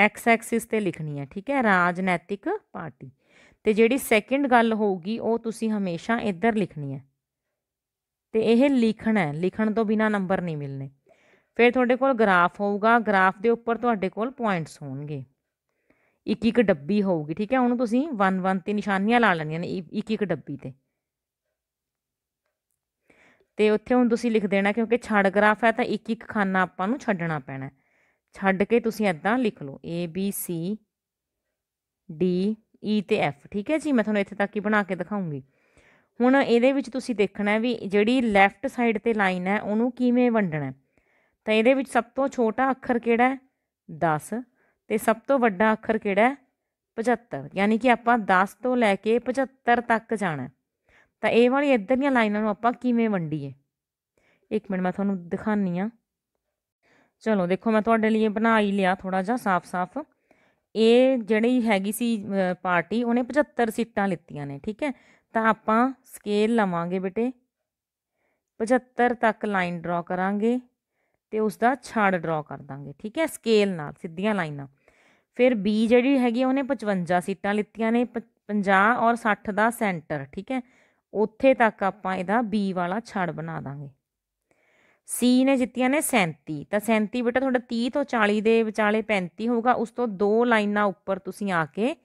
x ਐਕਸਿਸ ਤੇ ਲਿਖਣੀ ਹੈ ਠੀਕ ਹੈ ਰਾਜਨੀਤਿਕ ਪਾਰਟੀ ਤੇ ਜਿਹੜੀ ਸੈਕਿੰਡ ਗੱਲ ਹੋਊਗੀ ਉਹ ਤੁਸੀਂ ਹਮੇਸ਼ਾ ਇੱਧਰ ਲਿਖਣੀ ਹੈ ਤੇ ਇਹ ਲਿਖਣਾ ਹੈ ਲਿਖਣ ਤੋਂ ਬਿਨਾ ਨੰਬਰ ਨਹੀਂ ਮਿਲਨੇ ਫਿਰ ਤੁਹਾਡੇ ਕੋਲ ਗ੍ਰਾਫ ਹੋਊਗਾ ਗ੍ਰਾਫ ਦੇ ਉੱਪਰ ਤੁਹਾਡੇ ਕੋਲ ਪੁਆਇੰਟਸ ਹੋਣਗੇ ਇੱਕ ਇੱਕ ਡੱਬੀ ਹੋਊਗੀ ਠੀਕ ਹੈ ਉਹਨੂੰ ਤੁਸੀਂ 1 1 ਤੇ ਨਿਸ਼ਾਨੀਆਂ ਲਾ ਲੈਣੀਆਂ ਨੇ ਇੱਕ ਇੱਕ ਡੱਬੀ ਤੇ ਤੇ ਉੱਥੇ ਹੁਣ ਤੁਸੀਂ ਲਿਖ ਦੇਣਾ ਕਿਉਂਕਿ ਛੜ ਗ੍ਰਾਫ ਹੈ ਤਾਂ ਇੱਕ ਇੱਕ ਖਾਨਾ ਆਪਾਂ ਨੂੰ ਛੱਡਣਾ ਪੈਣਾ ਛੱਡ ਕੇ ਤੁਸੀਂ ਇਦਾਂ ਲਿਖ ਲਓ A B C D E ਤੇ F ਠੀਕ ਹੈ ਜੀ ਮੈਂ ਤੁਹਾਨੂੰ ਇੱਥੇ ਤੱਕ ਹੀ ਬਣਾ ਕੇ ਦਿਖਾਉਂਗੀ ਹੁਣ ਇਹਦੇ ਵਿੱਚ ਤੁਸੀਂ ਦੇਖਣਾ ਹੈ ਵੀ ਜਿਹੜੀ ਲੈਫਟ ਸਾਈਡ ਤੇ ਲਾਈਨ ਹੈ ਉਹਨੂੰ ਕਿਵੇਂ ਵੰਡਣਾ ਤਾਂ ਇਹਦੇ ਵਿੱਚ ਸਭ ਤੋਂ ਛੋਟਾ ਅੱਖਰ ਕਿਹੜਾ ਹੈ 10 ਤੇ ਸਭ ਤੋਂ ਵੱਡਾ ਅੱਖਰ ਕਿਹੜਾ ਹੈ 75 ਯਾਨੀ ਕਿ ਆਪਾਂ 10 ਤੋਂ ਲੈ ਕੇ 75 ਤੱਕ ਜਾਣਾ ਤਾਂ ਇਹ ਵਾਲੀ ਇੱਧਰ ਦੀਆਂ ਲਾਈਨਾਂ ਨੂੰ ਆਪਾਂ ਕਿਵੇਂ ਵੰਡੀਏ ਇੱਕ ਮਿੰਟ ਮੈਂ ਤੁਹਾਨੂੰ ਦਿਖਾਨੀ ਆ ਚਲੋ ਦੇਖੋ ਮੈਂ ਤੁਹਾਡੇ ਲਈ ਬਣਾ ਹੀ ਲਿਆ ਥੋੜਾ ਜਿਹਾ ਸਾਫ਼-ਸਾਫ਼ ਇਹ ਜਿਹੜੀ ਹੈਗੀ ਸੀ ਪਾਰਟੀ ਉਹਨੇ 75 ਸੀਟਾਂ ਲਿੱਤੀਆਂ ਨੇ ਠੀਕ ਹੈ ਤਾਂ ਆਪਾਂ ਸਕੇਲ ਲਵਾਂਗੇ ਬੇਟੇ 75 ਤੱਕ ਲਾਈਨ ਡਰਾ ਕਰਾਂਗੇ ਤੇ ਉਸ ਦਾ ਛੜ ਡਰਾ ਕਰ ਦਾਂਗੇ ਠੀਕ ਹੈ ਸਕੇਲ ਨਾਲ ਸਿੱਧੀਆਂ ਲਾਈਨਾਂ ਫਿਰ B ਜਿਹੜੀ ਹੈਗੀ ਉਹਨੇ 55 ਸੀਟਾਂ ਲਿੱਤੀਆਂ ਨੇ 50 ਔਰ 60 ਦਾ ਸੈਂਟਰ ਠੀਕ ਹੈ ਉੱਥੇ ਤੱਕ ਆਪਾਂ ਇਹਦਾ B ਵਾਲਾ ਛੜ ਬਣਾ ਦਾਂਗੇ ਸੀ ਨੇ ਜਿੱਤੀਆਂ ਨੇ 37 ਤਾਂ 37 ਬੇਟਾ ਤੁਹਾਡਾ 30 ਤੋਂ 40 ਦੇ ਵਿਚਾਲੇ 35 ਹੋਊਗਾ ਉਸ ਤੋਂ ਦੋ ਲਾਈਨਾਂ ਉੱਪਰ ਤੁਸੀਂ ਆ ਕੇ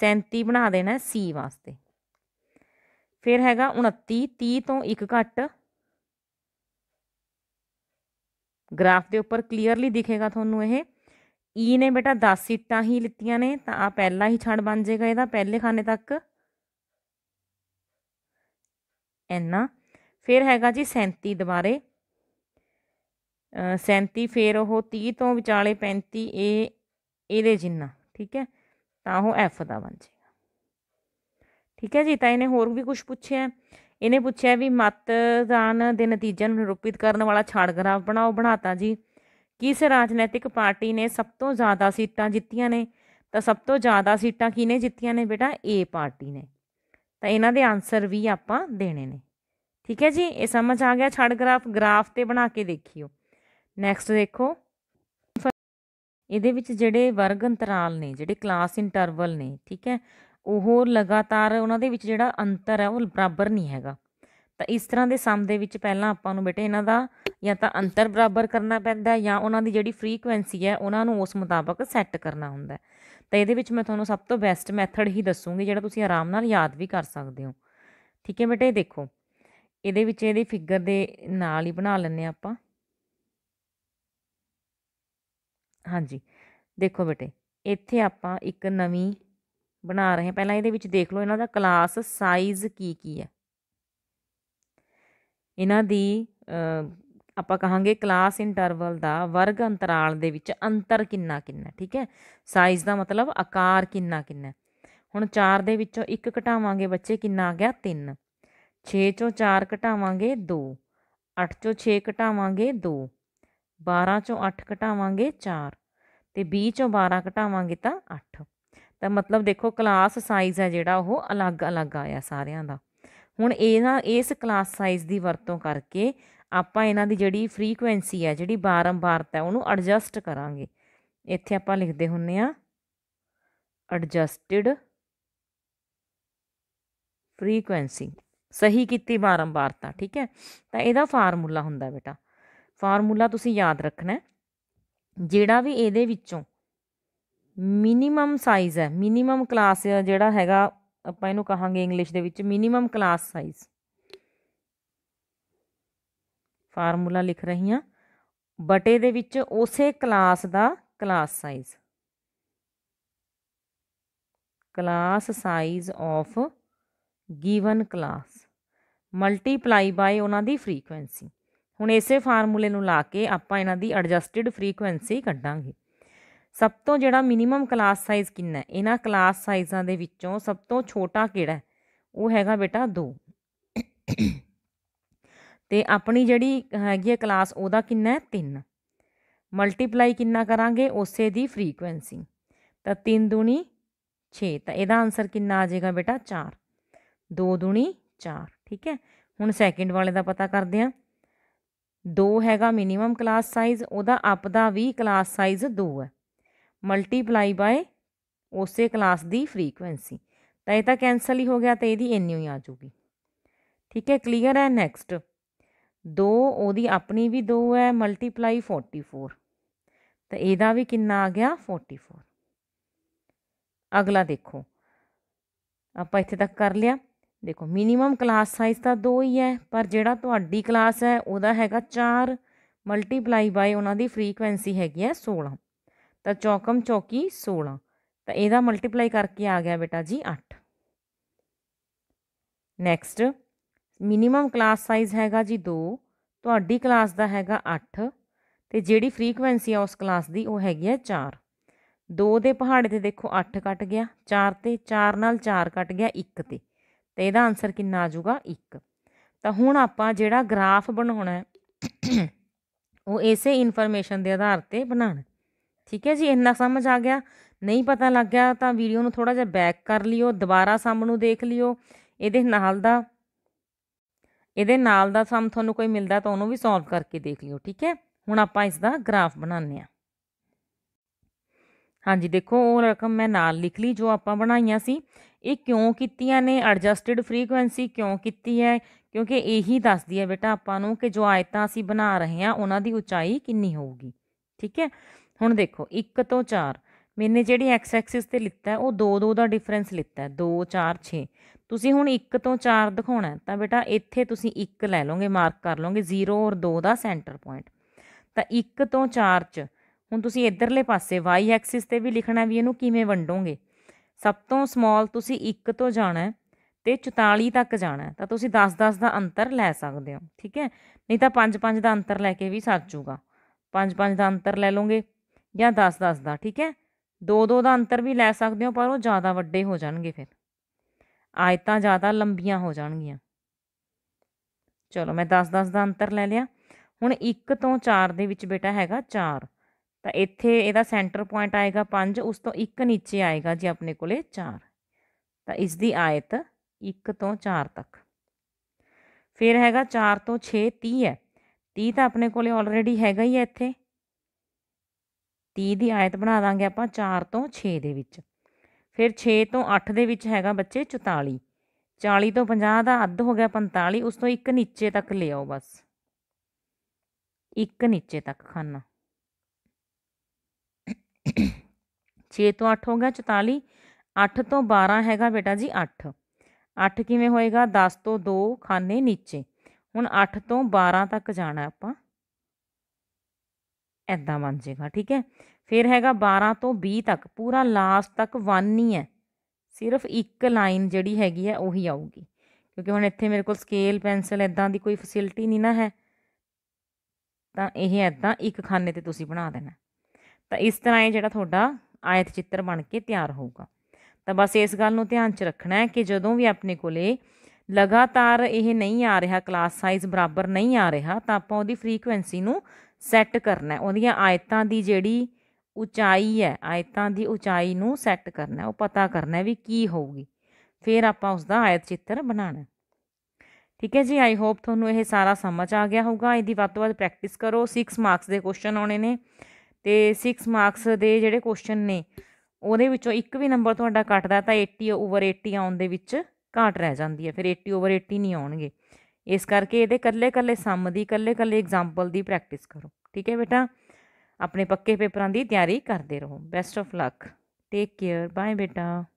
37 ਬਣਾ ਦੇਣਾ ਸੀ ਵਾਸਤੇ ਫਿਰ ਹੈਗਾ 29 30 ਤੋਂ ਇੱਕ ਘੱਟ ਗ੍ਰਾਫ ਦੇ ਉੱਪਰ ਕਲੀਅਰਲੀ ਦਿਖੇਗਾ ਤੁਹਾਨੂੰ ਇਹ ਈ ਨੇ ਬੇਟਾ 10 ਸੀਟਾਂ ਹੀ ਲਿੱਤੀਆਂ ਨੇ ਤਾਂ ਆ ਪਹਿਲਾ ਹੀ ਛੜ ਬਣ ਜਾਏਗਾ ਇਹਦਾ ਪਹਿਲੇ ਖਾਨੇ ਤੱਕ ਐਨਾ ਫਿਰ ਹੈਗਾ ਜੀ 37 ਦੁਬਾਰੇ 37 ਫਿਰ ਉਹ 30 ਤੋਂ ਵਿਚਾਲੇ 35 ਇਹ ਇਹਦੇ ਜਿੰਨਾ ਠੀਕ ਹੈ ਤਾਂ ਉਹ ਐਫ ਦਾ ਬਣ ਜਾਏਗਾ ਠੀਕ ਹੈ ਜੀ ਤਾਂ ਇਹਨੇ ਹੋਰ ਵੀ ਕੁਝ ਪੁੱਛਿਆ ਇਹਨੇ ਪੁੱਛਿਆ ਵੀ ਮਤਦਾਨ ਦੇ ਨਤੀਜਿਆਂ ਨੂੰ ਨਿਰੂਪਿਤ ਕਰਨ ਵਾਲਾ ਛਾੜ ਗ੍ਰਾਫ ਬਣਾਓ ਬਣਾਤਾ ਜੀ ਕਿਸ ਰਾਜਨੀਤਿਕ ਪਾਰਟੀ ਨੇ ਸਭ ਤੋਂ ਜ਼ਿਆਦਾ ਸੀਟਾਂ ਜਿੱਤੀਆਂ ਨੇ ਤਾਂ ਸਭ ਤੋਂ ਜ਼ਿਆਦਾ ਸੀਟਾਂ ਕਿਹਨੇ ਜਿੱਤੀਆਂ ਨੇ ਬੇਟਾ ਏ ਪਾਰਟੀ ਨੇ ਤਾਂ ਇਹਨਾਂ ਦੇ ਆਨਸਰ ਵੀ ਆਪਾਂ ਦੇਣੇ ਨੇ ਠੀਕ ਹੈ ਜੀ ਇਹ ਸਮਝ ਆ ਗਿਆ ਛੜ ਗ੍ਰਾਫ ਗ੍ਰਾਫ ਤੇ ਬਣਾ ਕੇ ਦੇਖਿਓ ਨੈਕਸਟ ਦੇਖੋ ਇਹਦੇ ਵਿੱਚ ਜਿਹੜੇ ਵਰਗ ਅੰਤਰਾਲ ਨੇ ਜਿਹੜੇ ਕਲਾਸ ਇੰਟਰਵਲ ਨੇ ਠੀਕ ਹੈ ਉਹ ਲਗਾਤਾਰ ਉਹਨਾਂ ਦੇ ਵਿੱਚ ਜਿਹੜਾ ਅੰਤਰ ਹੈ ਉਹ ਬਰਾਬਰ ਨਹੀਂ ਹੈਗਾ ਤਾਂ ਇਸ ਤਰ੍ਹਾਂ ਦੇ ਸਮ ਦੇ ਵਿੱਚ ਪਹਿਲਾਂ ਆਪਾਂ ਨੂੰ ਬੇਟੇ ਇਹਨਾਂ ਦਾ ਜਾਂ ਤਾਂ ਅੰਤਰ ਬਰਾਬਰ ਕਰਨਾ ਪੈਂਦਾ ਜਾਂ ਉਹਨਾਂ ਦੀ ਜਿਹੜੀ ਫ੍ਰੀਕੁਐਂਸੀ ਹੈ ਉਹਨਾਂ ਨੂੰ ਉਸ ਮੁਤਾਬਕ ਸੈੱਟ ਕਰਨਾ ਹੁੰਦਾ ਤਾਂ ਇਹਦੇ ਵਿੱਚ ਮੈਂ ਤੁਹਾਨੂੰ ਸਭ ਤੋਂ ਬੈਸਟ ਮੈਥਡ ਹੀ ਦੱਸੂਗੀ ਜਿਹੜਾ ਤੁਸੀਂ ਆਰਾਮ ਨਾਲ ਯਾਦ ਵੀ ਕਰ ਸਕਦੇ ਹੋ ਠੀਕ ਹੈ ਬੇਟੇ ਦੇਖੋ ਇਹਦੇ ਵਿੱਚ ਇਹਦੀ ਫਿਗਰ ਦੇ ਨਾਲ ਹੀ ਬਣਾ ਲੈਂਦੇ ਆਪਾਂ ਹਾਂਜੀ ਦੇਖੋ ਬੇਟੇ ਇੱਥੇ ਆਪਾਂ ਇੱਕ ਨਵੀਂ ਬਣਾ ਰਹੇ ਹਾਂ ਪਹਿਲਾਂ ਇਹਦੇ ਵਿੱਚ ਦੇਖ ਲਓ ਇਹਨਾਂ ਦਾ ਕਲਾਸ ਸਾਈਜ਼ ਕੀ ਕੀ ਹੈ ਇਹਨਾਂ ਦੀ ਆਪਾਂ ਕਹਾਂਗੇ ਕਲਾਸ ਇੰਟਰਵਲ ਦਾ ਵਰਗ ਅੰਤਰਾਲ ਦੇ ਵਿੱਚ ਅੰਤਰ ਕਿੰਨਾ ਕਿੰਨਾ ਠੀਕ ਹੈ ਸਾਈਜ਼ ਦਾ ਮਤਲਬ ਆਕਾਰ ਕਿੰਨਾ ਕਿੰਨਾ ਹੁਣ 4 ਦੇ ਵਿੱਚੋਂ 1 ਘਟਾਵਾਂਗੇ ਬੱਚੇ ਕਿੰਨਾ ਆ ਗਿਆ 3 6 ਚੋਂ 4 ਘਟਾਵਾਂਗੇ 2 8 ਚੋਂ 6 ਘਟਾਵਾਂਗੇ 2 12 ਚੋਂ 8 ਘਟਾਵਾਂਗੇ 4 ਤੇ 20 ਚੋਂ 12 ਘਟਾਵਾਂਗੇ ਤਾਂ 8 ਤਾਂ ਮਤਲਬ ਦੇਖੋ ਕਲਾਸ ਸਾਈਜ਼ ਹੈ ਜਿਹੜਾ ਉਹ ਅਲੱਗ-ਅਲੱਗ ਆਇਆ ਸਾਰਿਆਂ ਦਾ ਹੁਣ ਇਹਨਾਂ ਇਸ ਕਲਾਸ ਸਾਈਜ਼ ਦੀ ਵਰਤੋਂ ਕਰਕੇ ਆਪਾਂ ਇਹਨਾਂ ਦੀ ਜਿਹੜੀ ਫ੍ਰੀਕੁਐਂਸੀ ਹੈ ਜਿਹੜੀ ਬਾਰੰਬਾਰਤਾ ਹੈ ਉਹਨੂੰ ਐਡਜਸਟ ਕਰਾਂਗੇ ਇੱਥੇ ਆਪਾਂ ਲਿਖਦੇ ਹੁੰਨੇ ਆ ਐਡਜਸਟਡ ਫ੍ਰੀਕੁਐਂਸੀ ਸਹੀ ਕੀਤੀ ਬਾਰੰਬਾਰਤਾ ਠੀਕ ਹੈ ਤਾਂ ਇਹਦਾ ਫਾਰਮੂਲਾ ਹੁੰਦਾ ਬੇਟਾ ਫਾਰਮੂਲਾ ਤੁਸੀਂ ਯਾਦ ਰੱਖਣਾ ਜਿਹੜਾ ਵੀ ਇਹਦੇ ਵਿੱਚੋਂ ਮਿਨੀਮਮ ਸਾਈਜ਼ ਹੈ ਮਿਨੀਮਮ ਕਲਾਸ ਜਿਹੜਾ ਹੈਗਾ ਆਪਾਂ ਇਹਨੂੰ ਕਹਾਂਗੇ ਇੰਗਲਿਸ਼ ਦੇ ਵਿੱਚ ਮਿਨੀਮਮ ਕਲਾਸ ਸਾਈਜ਼ ਫਾਰਮੂਲਾ ਲਿਖ ਰਹੀ ਹਾਂ ਬਟੇ ਦੇ ਵਿੱਚ ਉਸੇ ਕਲਾਸ ਦਾ class size class size of given class multiply by ਉਹਨਾਂ ਦੀ ਫ੍ਰੀਕੁਐਂਸੀ ਹੁਣ ਇਸੇ ਫਾਰਮੂਲੇ ਨੂੰ ਲਾ ਕੇ ਆਪਾਂ ਇਹਨਾਂ ਦੀ ਐਡਜਸਟਡ ਫ੍ਰੀਕੁਐਂਸੀ ਕੱਢਾਂਗੇ ਸਭ ਤੋਂ ਜਿਹੜਾ ਮਿਨੀਮਮ ਕਲਾਸ ਸਾਈਜ਼ ਕਿੰਨਾ ਹੈ ਇਹਨਾਂ ਕਲਾਸ ਸਾਈਜ਼ਾਂ ਦੇ ਵਿੱਚੋਂ ਸਭ ਤੋਂ ਛੋਟਾ ਕਿਹੜਾ ਹੈ ਉਹ ਹੈਗਾ ਬੇਟਾ 2 ਤੇ ਆਪਣੀ ਜਿਹੜੀ ਹੈਗੀ ਹੈ ਕਲਾਸ ਉਹਦਾ ਕਿੰਨਾ ਹੈ 3 ਮਲਟੀਪਲਾਈ ਕਿੰਨਾ ਕਰਾਂਗੇ ਉਸੇ ਦੀ ਫ੍ਰੀਕੁਐਂਸੀ ਤਾਂ 3 ਦੂਣੀ 6 ਤਾਂ ਇਹਦਾ ਆਨਸਰ ਕਿੰਨਾ ਆ ਜਾਏਗਾ ਬੇਟਾ 4 2 ਦੂਣੀ 4 ਠੀਕ ਹੈ ਹੁਣ ਸੈਕਿੰਡ ਵਾਲੇ ਦਾ ਪਤਾ ਕਰਦੇ ਹਾਂ 2 ਹੈਗਾ ਮਿਨੀਮਮ ਕਲਾਸ ਸਾਈਜ਼ ਉਹਦਾ ਅਪ ਦਾ ਵੀ ਕਲਾਸ ਸਾਈਜ਼ 2 ਹੈ ਮਲਟੀਪਲਾਈ ਬਾਈ ਉਸੇ ਕਲਾਸ ਦੀ ਫ੍ਰੀਕਵੈਂਸੀ ਤਾਂ ਇਹ ਤਾਂ ਕੈਨਸਲ ਹੀ ਹੋ ਗਿਆ ਤੇ ਇਹਦੀ ਇੰਨੀ ਹੀ ਆ ਜੂਗੀ ਠੀਕ ਹੈ ਕਲੀਅਰ ਹੈ ਨੈਕਸਟ 2 ਉਹਦੀ ਆਪਣੀ ਵੀ 2 ਹੈ ਮਲਟੀਪਲਾਈ 44 ਤਾਂ ਇਹਦਾ ਵੀ ਕਿੰਨਾ ਆ ਗਿਆ 44 ਅਗਲਾ ਦੇਖੋ ਆਪਾਂ ਇੱਥੇ ਤੱਕ ਕਰ ਲਿਆ ਦੇਖੋ ਮਿਨੀਮਮ ਕਲਾਸ ਸਾਈਜ਼ ਤਾਂ 2 ਹੀ ਹੈ ਪਰ ਜਿਹੜਾ ਤੁਹਾਡੀ ਕਲਾਸ ਹੈ ਉਹਦਾ ਹੈਗਾ 4 ਮਲਟੀਪਲਾਈ ਬਾਈ ਉਹਨਾਂ ਦੀ ਫ੍ਰੀਕੁਐਂਸੀ ਹੈਗੀ ਹੈ 16 ਤਾਂ ਚੌਕਮ ਚੌਕੀ 16 ਤਾਂ ਇਹਦਾ ਮਲਟੀਪਲਾਈ ਕਰਕੇ ਆ ਗਿਆ ਬੇਟਾ ਜੀ 8 ਨੈਕਸਟ ਮਿਨੀਮਮ ਕਲਾਸ ਸਾਈਜ਼ ਹੈਗਾ ਜੀ 2 ਤੁਹਾਡੀ ਕਲਾਸ ਦਾ ਹੈਗਾ 8 ਤੇ ਜਿਹੜੀ ਫ੍ਰੀਕੁਐਂਸੀ ਆ ਉਸ ਕਲਾਸ ਦੀ ਉਹ ਹੈਗੀ ਹੈ 4 2 ਦੇ ਪਹਾੜੇ ਤੇ ਦੇਖੋ 8 ਕੱਟ ਗਿਆ 4 ਤੇ 4 ਨਾਲ 4 ਕੱਟ ਗਿਆ 1 ਤੇ ਤੇ ਇਹਦਾ ਆਨਸਰ ਕਿੰਨਾ ਆ ਜਾਊਗਾ 1 ਤਾਂ ਹੁਣ ਆਪਾਂ ਜਿਹੜਾ ਗ੍ਰਾਫ ਬਣਾਉਣਾ ਹੈ ਉਹ ਇਸੇ ਇਨਫੋਰਮੇਸ਼ਨ ਦੇ ਆਧਾਰ ਤੇ ਬਣਾਣਾ ਠੀਕ ਹੈ ਜੀ ਇੰਨਾ ਸਮਝ ਆ ਗਿਆ ਨਹੀਂ ਪਤਾ ਲੱਗ ਗਿਆ ਤਾਂ ਵੀਡੀਓ ਨੂੰ ਥੋੜਾ ਜਿਹਾ ਬੈਕ ਕਰ ਲਿਓ ਦੁਬਾਰਾ ਸਾਹਮ ਨੂੰ ਦੇਖ ਲਿਓ ਇਹਦੇ ਨਾਲ ਦਾ ਇਹਦੇ ਨਾਲ ਦਾ ਸਮ ਤੁਹਾਨੂੰ ਕੋਈ ਮਿਲਦਾ ਤਾਂ ਉਹਨੂੰ ਵੀ ਸੋਲਵ ਕਰਕੇ ਦੇਖ ਲਿਓ ਠੀਕ ਹੈ ਹੁਣ ਆਪਾਂ ਇਸ ਦਾ ਗ੍ਰਾਫ ਬਣਾਉਂਦੇ ਆ ਹਾਂਜੀ ਦੇਖੋ ਉਹ ਰਕਮ ਮੈਂ ਨਾਲ ਲਿਖ ਲਈ ਜੋ ਆਪਾਂ ਬਣਾਈਆਂ ਸੀ ਇਹ ਕਿਉਂ ਕੀਤੀਆਂ ਨੇ ਐਡਜਸਟਡ ਫ੍ਰੀਕੁਐਂਸੀ ਕਿਉਂ ਕੀਤੀ ਹੈ ਕਿਉਂਕਿ ਇਹੀ ਦੱਸਦੀ ਹੈ ਬੇਟਾ ਆਪਾਂ ਨੂੰ ਕਿ ਜੋ ਆਇਤਾਂ ਅਸੀਂ ਬਣਾ ਰਹੇ ਹਾਂ ਉਹਨਾਂ ਦੀ ਉਚਾਈ ਕਿੰਨੀ ਹੋਊਗੀ ਠੀਕ ਹੈ ਹੁਣ ਦੇਖੋ 1 ਤੋਂ 4 ਮੈਨੇ ਜਿਹੜੀ ਐਕਸ ਐਕਸਿਸ ਤੇ ਲਿੱਤਾ ਉਹ 2 2 ਦਾ ਡਿਫਰੈਂਸ ਲਿੱਤਾ 2 4 6 ਤੁਸੀਂ ਹੁਣ 1 ਤੋਂ 4 ਦਿਖਾਉਣਾ ਤਾਂ ਬੇਟਾ ਇੱਥੇ ਤੁਸੀਂ 1 ਲੈ ਲਓਗੇ ਮਾਰਕ ਕਰ ਲਓਗੇ 0 ਔਰ 2 ਦਾ ਸੈਂਟਰ ਪੁਆਇੰਟ ਤਾਂ 1 ਤੋਂ 4 ਚ ਹੁਣ ਤੁਸੀਂ ਇਧਰਲੇ ਪਾਸੇ y ਐਕਸਿਸ ਤੇ ਵੀ ਲਿਖਣਾ ਵੀ ਇਹਨੂੰ ਕਿਵੇਂ ਵੰਡੋਗੇ ਸਭ ਤੋਂ ਸਮਾਲ ਤੁਸੀਂ 1 ਤੋਂ ਜਾਣਾ ਤੇ 44 ਤੱਕ ਜਾਣਾ ਤਾਂ ਤੁਸੀਂ 10-10 ਦਾ ਅੰਤਰ ਲੈ ਸਕਦੇ ਹੋ ਠੀਕ ਹੈ ਨਹੀਂ ਤਾਂ 5-5 ਦਾ ਅੰਤਰ ਲੈ ਕੇ ਵੀ ਸੱਚ ਜੂਗਾ 5-5 ਦਾ ਅੰਤਰ ਲੈ ਲਓਗੇ ਜਾਂ 10-10 ਦਾ ਠੀਕ ਹੈ 2-2 ਦਾ ਅੰਤਰ ਵੀ ਲੈ ਸਕਦੇ ਹੋ ਪਰ ਉਹ ਜ਼ਿਆਦਾ ਵੱਡੇ ਹੋ ਜਾਣਗੇ ਫਿਰ ਆਇਤਾਂ ਜ਼ਿਆਦਾ ਲੰਬੀਆਂ ਹੋ ਜਾਣਗੀਆਂ ਚਲੋ ਮੈਂ 10-10 ਦਾ ਅੰਤਰ ਲੈ ਲਿਆ ਹੁਣ 1 ਤੋਂ 4 ਦੇ ਵਿੱਚ ਬੇਟਾ ਹੈਗਾ 4 ਤਾਂ ਇੱਥੇ ਇਹਦਾ ਸੈਂਟਰ ਪੁਆਇੰਟ ਆਏਗਾ 5 ਉਸ ਤੋਂ ਇੱਕ ਨੀਚੇ ਆਏਗਾ ਜੀ ਆਪਣੇ ਕੋਲੇ 4 ਤਾਂ ਇਸ ਦੀ ਆਇਤ 1 ਤੋਂ 4 ਤੱਕ ਫਿਰ ਹੈਗਾ 4 ਤੋਂ 6 30 ਹੈ 30 ਤਾਂ ਆਪਣੇ ਕੋਲੇ ਆਲਰੇਡੀ ਹੈਗਾ ਹੀ ਹੈ ਇੱਥੇ 30 ਦੀ ਆਇਤ ਬਣਾ ਦਾਂਗੇ ਆਪਾਂ 4 ਤੋਂ 6 ਦੇ ਵਿੱਚ ਫਿਰ 6 ਤੋਂ 8 ਦੇ ਵਿੱਚ ਹੈਗਾ ਬੱਚੇ 44 40 ਤੋਂ 50 ਦਾ ਅੱਧ ਹੋ ਗਿਆ 45 ਉਸ ਤੋਂ ਇੱਕ ਨੀਚੇ ਤੱਕ ਲਿਆਓ ਬਸ ਇੱਕ ਨੀਚੇ ਤੱਕ ਖਾਨਾ 6 ਤੋਂ 8 ਹੋ ਗਿਆ 44 8 ਤੋਂ 12 ਹੈਗਾ ਬੇਟਾ ਜੀ 8 8 ਕਿਵੇਂ ਹੋਏਗਾ 10 ਤੋਂ 2 ਖਾਨੇ ਨੀਚੇ ਹੁਣ 8 ਤੋਂ 12 ਤੱਕ ਜਾਣਾ ਆਪਾਂ ਐਦਾਂ ਬਣ ਜਾਏਗਾ ਠੀਕ ਹੈ ਫਿਰ ਹੈਗਾ 12 ਤੋਂ 20 ਤੱਕ ਪੂਰਾ ਲਾਸਟ ਤੱਕ 1 ਹੀ ਹੈ ਸਿਰਫ ਇੱਕ ਲਾਈਨ ਜਿਹੜੀ ਹੈਗੀ ਹੈ ਉਹੀ ਆਊਗੀ ਕਿਉਂਕਿ ਹੁਣ ਇੱਥੇ ਮੇਰੇ ਕੋਲ ਸਕੇਲ ਪੈਨਸਲ ਐਦਾਂ ਦੀ ਕੋਈ ਫੈਸਿਲਿਟੀ ਨਹੀਂ ਨਾ ਹੈ ਤਾਂ ਇਹ ਐਦਾਂ ਇੱਕ ਖਾਨੇ ਤੇ ਤੁਸੀਂ ਬਣਾ ਦੇਣਾ ਤਾਂ ਇਸ ਤਰ੍ਹਾਂ ਇਹ ਜਿਹੜਾ ਤੁਹਾਡਾ ਆਇਤ ਚਿੱਤਰ ਬਣ ਕੇ ਤਿਆਰ ਹੋਊਗਾ ਤਾਂ ਬਸ ਇਸ ਗੱਲ ਨੂੰ ਧਿਆਨ 'ਚ ਰੱਖਣਾ ਹੈ ਕਿ ਜਦੋਂ ਵੀ ਆਪਣੇ ਕੋਲੇ ਲਗਾਤਾਰ ਇਹ ਨਹੀਂ ਆ ਰਿਹਾ ਕਲਾਸ ਸਾਈਜ਼ ਬਰਾਬਰ ਨਹੀਂ ਆ ਰਿਹਾ ਤਾਂ ਆਪਾਂ ਉਹਦੀ ਫ੍ਰੀਕੁਐਂਸੀ ਨੂੰ ਸੈੱਟ ਕਰਨਾ ਹੈ ਉਹਦੀਆਂ ਆਇਤਾਂ ਦੀ ਜਿਹੜੀ ਉਚਾਈ ਹੈ ਆਇਤਾਂ ਦੀ ਉਚਾਈ ਨੂੰ ਸੈੱਟ ਕਰਨਾ ਉਹ ਪਤਾ ਕਰਨਾ ਵੀ ਕੀ ਹੋਊਗੀ ਫਿਰ ਆਪਾਂ ਉਸ ਦਾ ਆਇਤ ਚਿੱਤਰ ਬਣਾਣਾ ਠੀਕ ਹੈ ਜੀ ਆਈ ਹੋਪ ਤੁਹਾਨੂੰ ਇਹ ਸਾਰਾ ਸਮਝ ਆ ਗਿਆ ਹੋਊਗਾ ਇਹਦੀ ਵੱਧ ਤੋਂ ਵੱਧ ਪ੍ਰੈਕਟਿਸ ਕਰੋ 6 ਮਾਰਕਸ ਦੇ ਕੁਐਸਚਨ ਆਉਣੇ ਨੇ ਤੇ 6 ਮਾਰਕਸ ਦੇ ਜਿਹੜੇ ਕੁਐਸਚਨ ਨੇ ਉਹਦੇ ਵਿੱਚੋਂ ਇੱਕ ਵੀ ਨੰਬਰ ਤੁਹਾਡਾ ਕੱਟਦਾ ਤਾਂ 80 ਓਵਰ 80 ਆਉਣ ਦੇ ਵਿੱਚ ਘਾਟ ਰਹਿ ਜਾਂਦੀ ਹੈ ਫਿਰ 80 ਓਵਰ 80 ਨਹੀਂ ਆਉਣਗੇ ਇਸ ਕਰਕੇ ਇਹਦੇ ਕੱਲੇ-ਕੱਲੇ ਸਮ ਦੀ ਕੱਲੇ-ਕੱਲੇ ਐਗਜ਼ਾਮਪਲ ਦੀ ਪ੍ਰੈਕਟਿਸ ਕਰੋ ਠੀਕ ਹੈ ਬੇਟਾ ਆਪਣੇ ਪੱਕੇ ਪੇਪਰਾਂ ਦੀ ਤਿਆਰੀ ਕਰਦੇ ਰਹੋ best of luck take care bye ਬੇਟਾ